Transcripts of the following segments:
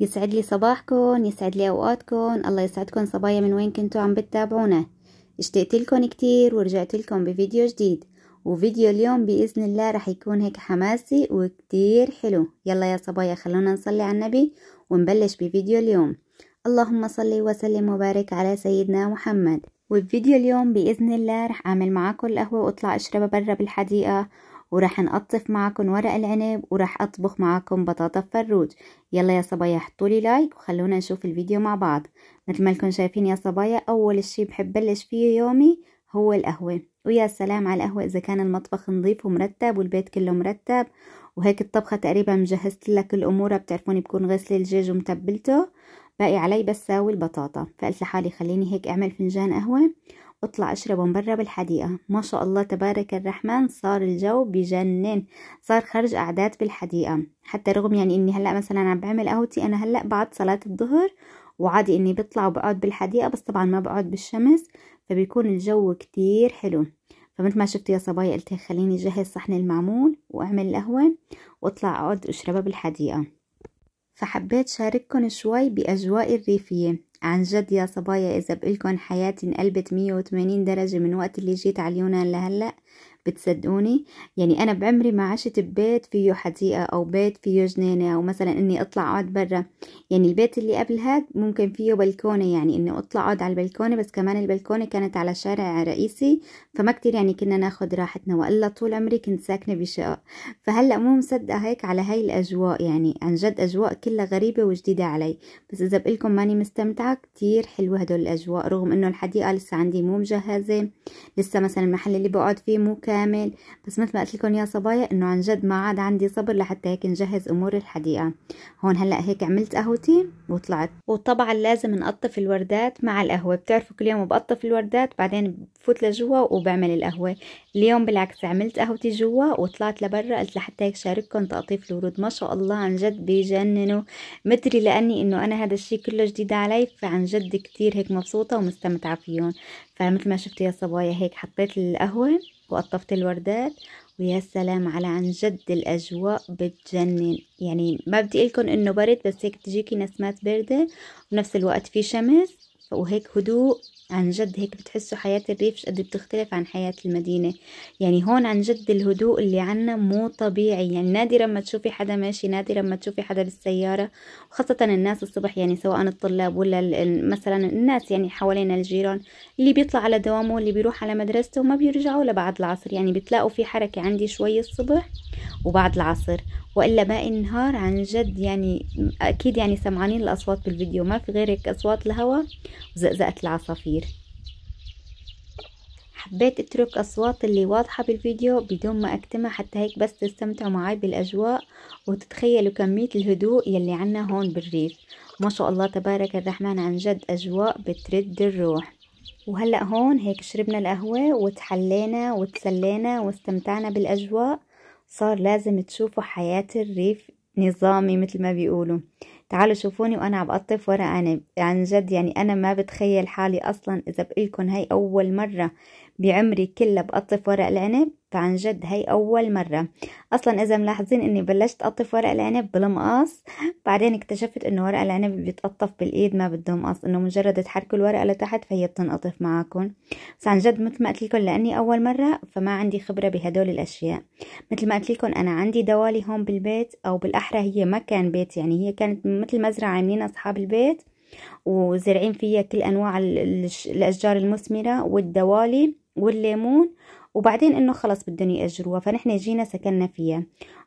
يسعد لي صباحكم يسعد لي اوقاتكم الله يسعدكم صبايا من وين كنتوا عم بتتابعونا اشتقت لكم كتير ورجعت لكم بفيديو جديد وفيديو اليوم بإذن الله رح يكون هيك حماسي وكتير حلو يلا يا صبايا خلونا نصلي على النبي ونبلش بفيديو اليوم اللهم صل وسلم وبارك على سيدنا محمد وبفيديو اليوم بإذن الله رح أعمل معاكم القهوة وأطلع أشربها برا بالحديقة وراح نقطف معكم ورق العنب وراح اطبخ معكم بطاطا فروج يلا يا صبايا حطولي لايك وخلونا نشوف الفيديو مع بعض مثل ما لكم شايفين يا صبايا اول شي بحب بلش فيه يومي هو القهوة ويا سلام على القهوة إذا كان المطبخ نظيف ومرتب والبيت كله مرتب وهيك الطبخة تقريبا مجهزت لك الامور بتعرفوني بكون غسل الجيج ومتبلته باقي علي بس ساوي البطاطا فقلت لحالي خليني هيك أعمل فنجان قهوة أطلع اشربهم من برا بالحديقة ما شاء الله تبارك الرحمن صار الجو بجنن صار خرج قعدات بالحديقة حتى رغم يعني إني هلأ مثلا عم بعمل قهوتي أنا هلأ بعد صلاة الظهر وعادي إني بطلع وبقعد بالحديقة بس طبعا ما بقعد بالشمس فبيكون الجو كتير حلو فمثل ما شفتوا يا صبايا قلت خليني جهز صحن المعمول وأعمل القهوة وأطلع أقعد أشربها بالحديقة فحبيت شارككم شوي بأجواء الريفية عن جد يا صبايا إذا بقلكن حياتي انقلبت 180 درجة من وقت اللي جيت على اليونان لهلأ بتصدقوني يعني أنا بعمري ما عشت ببيت فيه حديقة أو بيت فيه جنينة أو مثلا إني أطلع أقعد برا يعني البيت اللي قبل هذا ممكن فيه بلكونة يعني إني أطلع أقعد على البلكونة بس كمان البلكونة كانت على شارع رئيسي فما كتير يعني كنا ناخد راحتنا وإلا طول عمري كنت ساكنة بشقق فهلأ مو مصدقة هيك على هاي الأجواء يعني عن جد أجواء كلها غريبة وجديدة علي بس إذا بقلكم ماني مستمتعة كتير حلوة هدول الأجواء رغم إنه الحديقة لسه عندي مو مجهزة لسه مثلا المحل اللي بقعد فيه مو كان كامل بس مثل ما قلت لكم يا صبايا انه عن جد ما عاد عندي صبر لحتى هيك نجهز امور الحديقه هون هلا هيك عملت قهوتي وطلعت وطبعا لازم نقطف الوردات مع القهوه بتعرفوا كل يوم بقطف الوردات بعدين بفوت لجوا وبعمل القهوه اليوم بالعكس عملت قهوتي جوا وطلعت لبرا قلت لحتى هيك شارككم تقطيف الورود ما شاء الله عن جد بيجننوا مدري لاني انه انا هذا الشيء كله جديد علي فعن جد كثير هيك مبسوطه ومستمتعه فيهم فمثل ما شفتوا يا صبايا هيك حطيت القهوه وقطفت الوردات ويا سلام على عن جد الأجواء بتجنن يعني ما بدي لكم إنه برد بس هيك تجيكي نسمات باردة وبنفس الوقت في شمس وهيك هدوء عن جد هيك بتحسوا حياة الريف قد بتختلف عن حياة المدينة يعني هون عن جد الهدوء اللي عنا مو طبيعي يعني نادرا ما تشوفي حدا ماشي نادرا ما تشوفي حدا بالسيارة وخاصة الناس الصبح يعني سواء الطلاب ولا مثلا الناس يعني حوالينا الجيران اللي بيطلع على دوامه اللي بيروح على مدرسته وما بيرجعوا لبعد العصر يعني بتلاقوا في حركة عندي شوي الصبح وبعد العصر والا باقي النهار عن جد يعني اكيد يعني سمعانين الاصوات بالفيديو ما في غير هيك اصوات الهواء وزقزقه العصافير حبيت اترك اصوات اللي واضحه بالفيديو بدون ما اكتمها حتى هيك بس تستمتعوا معي بالاجواء وتتخيلوا كميه الهدوء يلي عنا هون بالريف ما شاء الله تبارك الرحمن عن جد اجواء بترد الروح وهلأ هون هيك شربنا القهوة وتحلينا وتسلينا واستمتعنا بالأجواء صار لازم تشوفوا حياة الريف نظامي مثل ما بيقولوا تعالوا شوفوني وانا عم بقطف ورق عنب عن جد يعني انا ما بتخيل حالي اصلا اذا بقلكن هاي اول مرة بعمري كله بقطف ورق العنب فعن جد هي أول مرة أصلا إذا ملاحظين إني بلشت أقطف ورق العنب بالمقص بعدين اكتشفت إنه ورق العنب بيتقطف بالإيد ما بده مقص إنه مجرد تحركوا الورقة لتحت فهي بتنقطف معاكم بس عن جد مثل ما قلت لكم لأني أول مرة فما عندي خبرة بهدول الأشياء مثل ما قلت لكم أنا عندي دوالي هون بالبيت أو بالأحرى هي ما كان بيت يعني هي كانت مثل مزرعة عاملين أصحاب البيت وزرعين فيها كل أنواع الأشجار المثمرة والدوالي والليمون وبعدين انه خلص بدهم يأجروها فنحن جينا سكننا فيها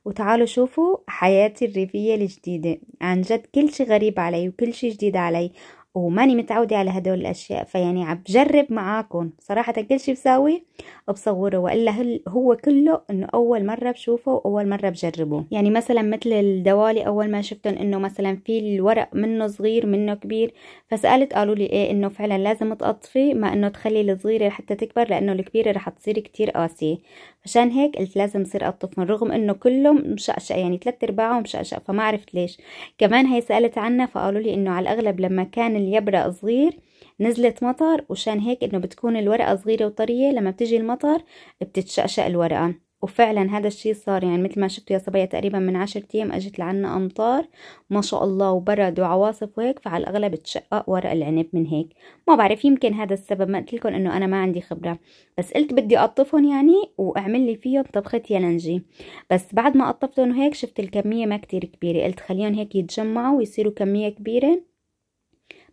وتعالوا شوفوا حياتي الريفية الجديدة عن جد كل شي غريب علي وكل شي جديد علي وماني متعودة على هدول الأشياء فيعني عم بجرب معاكم صراحة كل شي بساوي بصوره وإلا هو كله إنه أول مرة بشوفه وأول مرة بجربه يعني مثلا مثل الدوالي أول ما شفتهم إنه مثلا في الورق منه صغير منه كبير فسألت قالوا لي إيه إنه فعلا لازم تقطفي ما إنه تخلي الصغيرة حتى تكبر لأنه الكبيرة رح تصير كتير قاسية عشان هيك قلت لازم يصير قطف رغم انه كله مشقشق يعني ثلاث ارباعه مشقشق فما عرفت ليش كمان هي سالت عنها فقالوا لي انه على الاغلب لما كان اليبرق صغير نزلت مطر وشان هيك انه بتكون الورقه صغيره وطريه لما بتجي المطر بتتشقشق الورقه وفعلا هذا الشيء صار يعني مثل ما شفتوا يا صبايا تقريبا من عشرة ايام اجت لعنا امطار ما شاء الله وبرد وعواصف وهيك فعلى الاغلب تشقق ورق العنب من هيك ما بعرف يمكن هذا السبب ما قلت لكم انه انا ما عندي خبره بس قلت بدي اقطفهم يعني واعمل لي فيهم طبخه يلنجي بس بعد ما قطفتهم هيك شفت الكميه ما كتير كبيره قلت خليهم هيك يتجمعوا ويصيروا كميه كبيره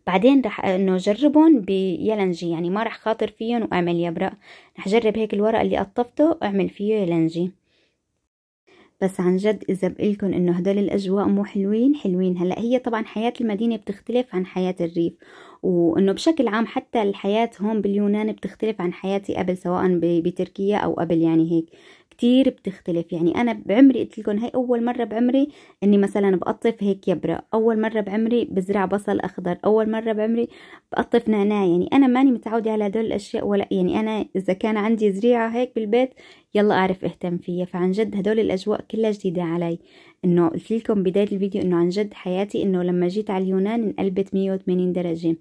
بعدين رح انه جربهم بيلنجي يعني ما رح خاطر فيهم واعمل يبرق رح اجرب هيك الورق اللي قطفته واعمل فيه يلنجي بس عن جد اذا بقلكن انه هدول الاجواء مو حلوين حلوين هلا هي طبعا حياه المدينه بتختلف عن حياه الريف وانه بشكل عام حتى الحياه هون باليونان بتختلف عن حياتي قبل سواء بتركيا او قبل يعني هيك كتير بتختلف يعني انا بعمري قلت لكم هاي اول مره بعمري اني مثلا بقطف هيك يبره اول مره بعمري بزرع بصل اخضر اول مره بعمري بقطف نعناع يعني انا ماني متعوده على هدول الاشياء ولا يعني انا اذا كان عندي زريعه هيك بالبيت يلا اعرف اهتم فيها فعن جد هدول الاجواء كلها جديده علي انه قلت لكم بدايه الفيديو انه عن جد حياتي انه لما جيت على اليونان انقلبت 180 درجه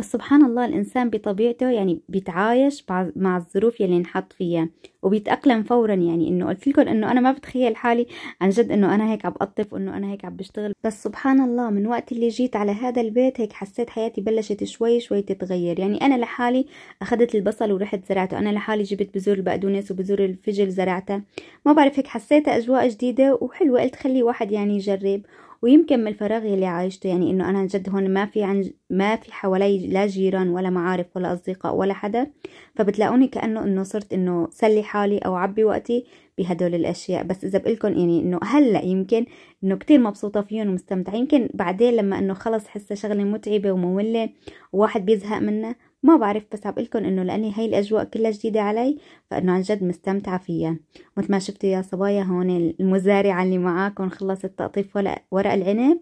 بس سبحان الله الإنسان بطبيعته يعني بيتعايش مع الظروف يلي انحط فيها وبيتأقلم فورا يعني إنه قلت لكم إنه أنا ما بتخيل حالي عن جد إنه أنا هيك عم بقطف وإنه أنا هيك عم بشتغل بس سبحان الله من وقت اللي جيت على هذا البيت هيك حسيت حياتي بلشت شوي شوي تتغير يعني أنا لحالي أخذت البصل ورحت زرعته أنا لحالي جبت بذور البقدونس وبذور الفجل زرعتها ما بعرف هيك حسيت أجواء جديدة وحلوة قلت خلي واحد يعني يجرب ويمكن من الفراغ اللي عايشته يعني انه انا جد هون ما في عن ما في حوالي لا جيران ولا معارف ولا اصدقاء ولا حدا فبتلاقوني كانه انه صرت انه سلي حالي او عبي وقتي بهدول الاشياء بس اذا لكم يعني انه هلا يمكن انه كتير مبسوطه فيهم ومستمتعه يمكن بعدين لما انه خلص حسه شغله متعبه وممله وواحد بيزهق منها ما بعرف بس عم لكم انه لاني هاي الاجواء كلها جديده علي فانه عن جد مستمتعه فيها مثل ما شفتوا يا صبايا هون المزارعه اللي معاكم خلصت تقطيف ورق العنب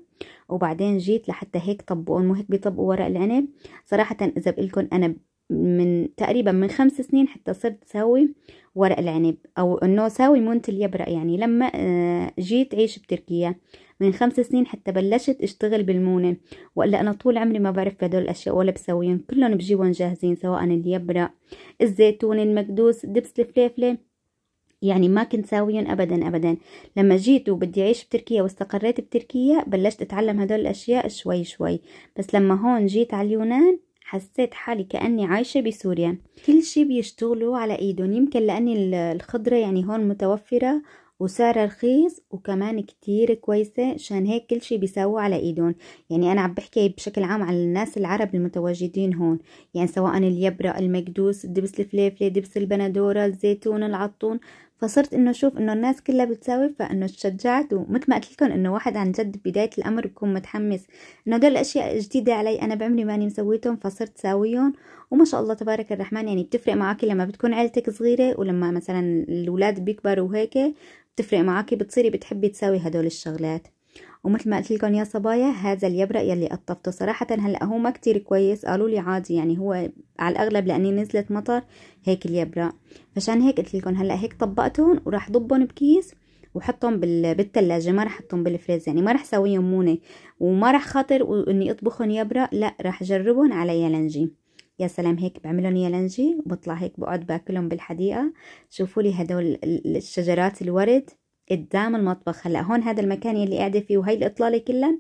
وبعدين جيت لحتى هيك طبقوا مو هيك بيطبقوا ورق العنب صراحه اذا لكم انا من تقريبا من خمس سنين حتى صرت ساوي ورق العنب او انه ساوي مونت اليبرق يعني لما آه، جيت عيش بتركيا من خمس سنين حتى بلشت اشتغل بالمونه ولا انا طول عمري ما بعرف هدول الاشياء ولا بسويهم كلهم بجيبهم جاهزين سواء اليبرق الزيتون المكدوس دبس الفليفله يعني ما كنت ساويهم ابدا ابدا لما جيت وبدي اعيش بتركيا واستقريت بتركيا بلشت اتعلم هدول الاشياء شوي شوي بس لما هون جيت على اليونان حسيت حالي كأني عايشة بسوريا كل شي بيشتغلوا على ايدهم يمكن لأني الخضرة يعني هون متوفرة وسعرها رخيص وكمان كتير كويسة عشان هيك كل شي بيساووه على ايدهم يعني انا عم بحكي بشكل عام على الناس العرب المتواجدين هون يعني سواء اليبرة المكدوس دبس الفليفلة دبس البندورة الزيتون العطون فصرت انه اشوف انه الناس كلها بتساوي فانه تشجعت ومثل ما قلت لكم انه واحد عن جد بدايه الامر بكون متحمس انه هدول الاشياء جديده علي انا بعمري ماني مسويتهم فصرت ساويهم وما شاء الله تبارك الرحمن يعني بتفرق معك لما بتكون عيلتك صغيره ولما مثلا الاولاد بيكبروا وهيك بتفرق معاكي بتصيري بتحبي تساوي هدول الشغلات ومثل ما قلت لكم يا صبايا هذا اليبرق يلي قطفته صراحة هلا هو ما كتير كويس قالوا لي عادي يعني هو على الأغلب لأني نزلت مطر هيك اليبرق فشان هيك قلت لكم هلا هيك طبقتهم وراح ضبهم بكيس وحطهم بالثلاجة ما راح احطهم بالفريز يعني ما راح اسويهم مونة وما راح خاطر اني اطبخهم يبرق لا راح اجربهم على يلنجي يا سلام هيك بعملهم يلنجي وبطلع هيك بقعد باكلهم بالحديقة شوفوا لي هدول الشجرات الورد قدام المطبخ هلا هون هذا المكان يلي قاعده فيه وهي الاطلاله كلها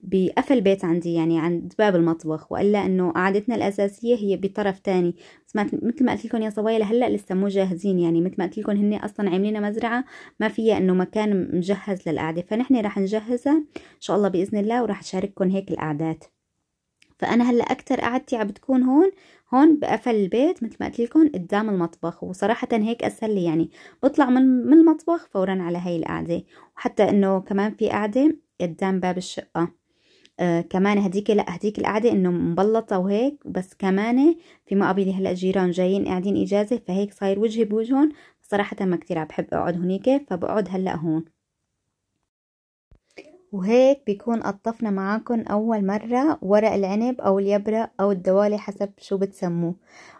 بقفل بيت عندي يعني عند باب المطبخ والا انه قعدتنا الاساسيه هي بطرف تاني بس مثل ما قلت لكم يا صبايا لهلا لسه مو جاهزين يعني مثل ما قلت لكم هن اصلا عاملين مزرعه ما فيها انه مكان مجهز للقعده فنحن رح نجهزها ان شاء الله باذن الله وراح اشارككم هيك القعدات فأنا هلا أكتر قعدتي عم بتكون هون هون بقفل البيت مثل ما قلت لكم قدام المطبخ وصراحة هيك أسهل لي يعني بطلع من من المطبخ فورا على هي القعدة وحتى إنه كمان في قعدة قدام باب الشقة آه كمان هديك لا هديك القعدة انه مبلطة وهيك بس كمان في مقابلي هلا جيران جايين قاعدين اجازة فهيك صاير وجهي بوجههم صراحة ما كتير عم بحب اقعد هنيك فبقعد هلا هون وهيك بيكون قطفنا معاكم أول مرة ورق العنب أو اليبرة أو الدوالي حسب شو بتسموه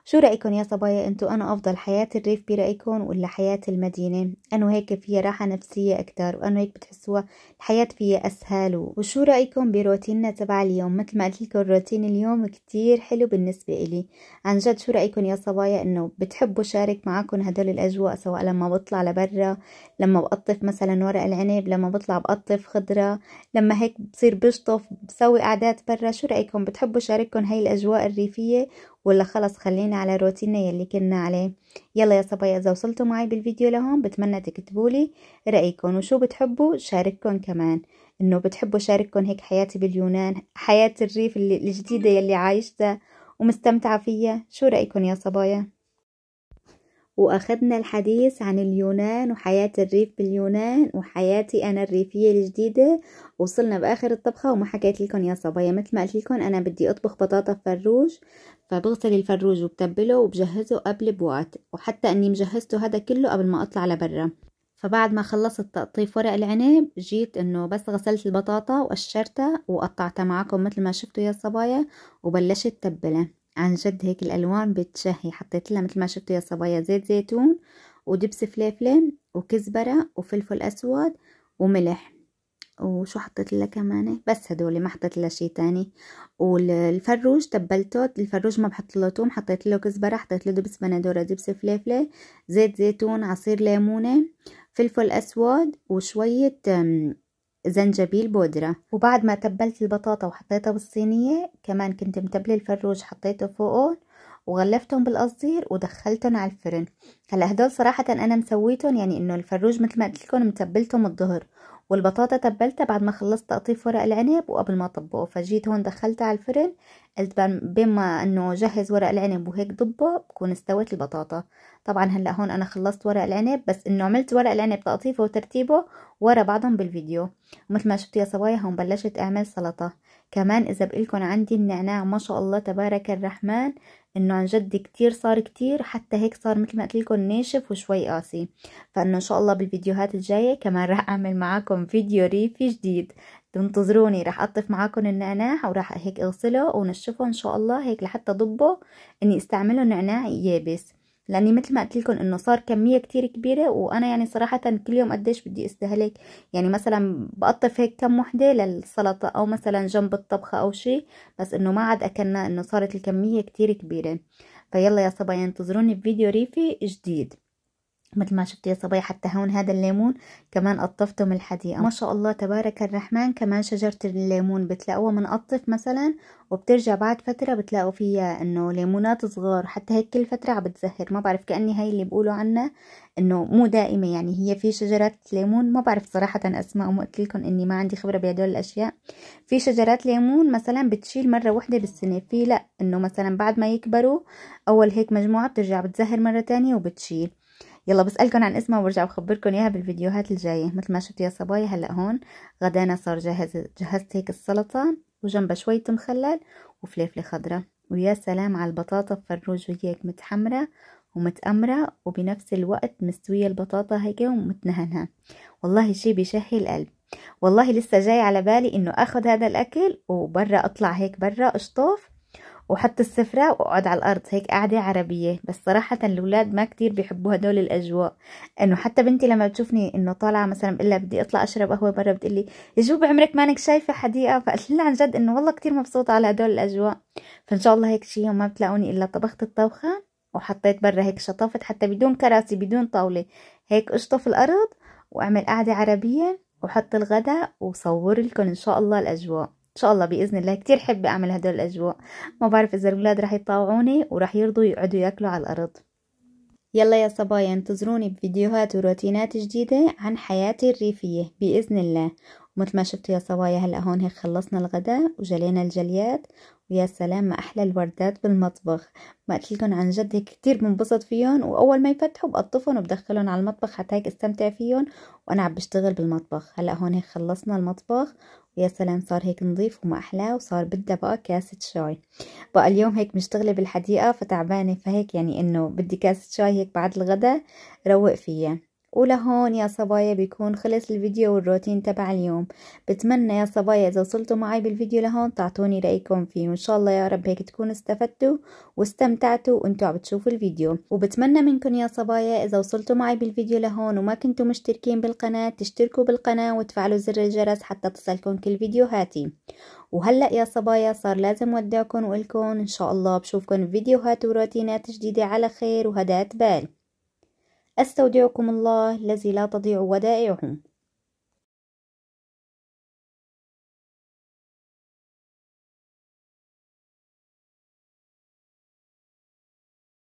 شو رأيكم يا صبايا انتو انا افضل حياة الريف برأيكم ولا حياة المدينة انو هيك فيها راحة نفسية اكتر وانو هيك بتحسوها الحياة فيها اسهل وشو رأيكم بروتيننا تبع اليوم مثل ما قلت لكم روتين اليوم كتير حلو بالنسبة الي عن جد شو رأيكم يا صبايا انه بتحبوا شارك معاكم هدول الاجواء سواء لما بطلع لبرا لما بقطف مثلا ورق العنب لما بطلع بقطف خضرة لما هيك بصير بشطف بسوي قعدات برا شو رأيكم بتحبوا شارككم هاي الاجواء الريفية ولا خلص خلينا على روتيننا يلي كنا عليه يلا يا صبايا اذا وصلتوا معي بالفيديو لهون بتمنى تكتبوا لي رايكم وشو بتحبوا شارككم كمان انه بتحبوا شارككم هيك حياتي باليونان حياة الريف الجديدة يلي عايشتها ومستمتعة فيها شو رأيكم يا صبايا وأخذنا الحديث عن اليونان وحياة الريف باليونان وحياتي أنا الريفية الجديدة وصلنا بآخر الطبخة وما حكيت لكم يا صبايا مثل ما قلت لكم أنا بدي أطبخ بطاطا بفروج فبغسل الفروج وبتبله وبجهزه قبل بوقت وحتى أني مجهزته هذا كله قبل ما أطلع لبرا فبعد ما خلصت تقطيف ورق العنب جيت انه بس غسلت البطاطا وقشرتها وقطعتها معكم مثل ما شفتوا يا صبايا وبلشت تبلها عن جد هيك الألوان بتشهي حطيت لها مثل ما شفتوا يا صبايا زيت زيتون ودبس فليفلة وكزبرة وفلفل أسود وملح وشو حطيت لها كمان بس هدول ما حطيت لها شيء تاني والفروج تبلته الفروج ما بحط له توم حطيت له كزبره حطيت له دبس بندوره دبس فليفله زيت زيتون عصير ليمونه فلفل اسود وشويه زنجبيل بودرة وبعد ما تبلت البطاطا وحطيتها بالصينية كمان كنت متبلة الفروج حطيته فوقه وغلفتهم بالقصدير ودخلتهم على الفرن هلا هدول صراحة أنا مسويتهم يعني إنه الفروج مثل ما قلت لكم متبلتهم الظهر والبطاطا تبلتها بعد ما خلصت تقطيف ورق العنب وقبل ما اطبقه فجيت هون دخلتها على الفرن قلت بين ما انه جهز ورق العنب وهيك ضبه بكون استوت البطاطا طبعا هلا هون انا خلصت ورق العنب بس انه عملت ورق العنب تقطيفه وترتيبه ورا بعضهم بالفيديو ومثل ما شفتوا يا صبايا هون بلشت اعمل سلطه كمان اذا بقلكن عندي النعناع ما شاء الله تبارك الرحمن انه عن جد كتير صار كتير حتى هيك صار مثل ما قلت لكم ناشف وشوي قاسي فانه ان شاء الله بالفيديوهات الجايه كمان راح اعمل معاكم فيديو ريفي جديد تنتظروني رح اقطف معاكم النعناع وراح هيك اغسله ونشفه ان شاء الله هيك لحتى ضبه اني استعمله نعناع يابس لاني مثل ما قلت لكم انه صار كميه كتير كبيره وانا يعني صراحه كل يوم قديش بدي استهلك يعني مثلا بقطف هيك كم وحده للسلطه او مثلا جنب الطبخه او شيء بس انه ما عاد اكلنا انه صارت الكميه كتير كبيره فيلا يا صبايا انتظروني بفيديو ريفي جديد مثل ما شفتوا يا صبايا حتى هون هذا الليمون كمان قطفته من الحديقه ما شاء الله تبارك الرحمن كمان شجره الليمون بتلاقوها منقطف مثلا وبترجع بعد فتره بتلاقوا فيها انه ليمونات صغار حتى هيك كل فتره عم بتزهر ما بعرف كاني هاي اللي بيقولوا عنها انه مو دائمه يعني هي في شجرات ليمون ما بعرف صراحه اسماء وما قلت لكم اني ما عندي خبره بهدول الاشياء في شجرات ليمون مثلا بتشيل مره واحده بالسنه في لا انه مثلا بعد ما يكبروا اول هيك مجموعه بترجع بتزهر مره تانية وبتشيل يلا بسألكم عن اسمها وبرجع بخبركم اياها بالفيديوهات الجاية مثل ما شفتوا يا صبايا هلا هون غدانا صار جاهز جهزت هيك السلطة وجنبها شوية مخلل وفليفلة خضرا ويا سلام على البطاطا بفروج وياك متحمرة ومتأمرة وبنفس الوقت مستوية البطاطا هيك ومتنهنها والله شي بيشهي القلب والله لسه جاي على بالي انه اخذ هذا الاكل وبرا اطلع هيك برا اشطف وحط السفرة واقعد على الأرض هيك قعدة عربية بس صراحة الأولاد ما كتير بيحبوا هدول الأجواء إنه حتى بنتي لما بتشوفني إنه طالعة مثلا إلا بدي أطلع أشرب قهوة برا بتقلي يا شو بعمرك مانك شايفة حديقة فقلت لها عن جد إنه والله كتير مبسوطة على هدول الأجواء فإن شاء الله هيك شي يوم ما بتلاقوني إلا طبخت الطبخة وحطيت برا هيك شطافت حتى بدون كراسي بدون طاولة هيك اشطف الأرض وأعمل قعدة عربية وحط الغداء وصور لكم إن شاء الله الأجواء ان شاء الله باذن الله كتير حب اعمل هدول الاجواء ما بعرف اذا الولاد رح يطاوعوني ورح يرضوا يقعدوا ياكلوا على الارض يلا يا صبايا انتظروني بفيديوهات وروتينات جديدة عن حياتي الريفية بإذن الله ومثل ما شفتوا يا صبايا هلأ هون هيك خلصنا الغداء وجلينا الجليات ويا سلام ما أحلى الوردات بالمطبخ ما قلت لكم عن جد هيك كتير بنبسط فيهم وأول ما يفتحوا بقطفهم وبدخلهم على المطبخ حتى هيك استمتع فيهم وأنا عم بشتغل بالمطبخ هلأ هون هيك خلصنا المطبخ يا سلام صار هيك نظيف وما أحلاه وصار بدها بقى كاسة شاي بقى اليوم هيك مشتغلة بالحديقة فتعبانة فهيك يعني إنه بدي كاسة شاي هيك بعد الغدا روق فيها ولهون يا صبايا بيكون خلص الفيديو والروتين تبع اليوم بتمنى يا صبايا اذا وصلتوا معي بالفيديو لهون تعطوني رايكم فيه وان شاء الله يا رب هيك تكونوا استفدتوا واستمتعتوا وانتوا عم بتشوفوا الفيديو وبتمنى منكم يا صبايا اذا وصلتوا معي بالفيديو لهون وما كنتوا مشتركين بالقناه تشتركوا بالقناه وتفعلوا زر الجرس حتى تصلكم كل فيديوهاتي وهلا يا صبايا صار لازم ودعكم وقلكم ان شاء الله بشوفكم بفيديوهات وروتينات جديده على خير وهدات بال أستودعكم الله الذي لا تضيع ودائعه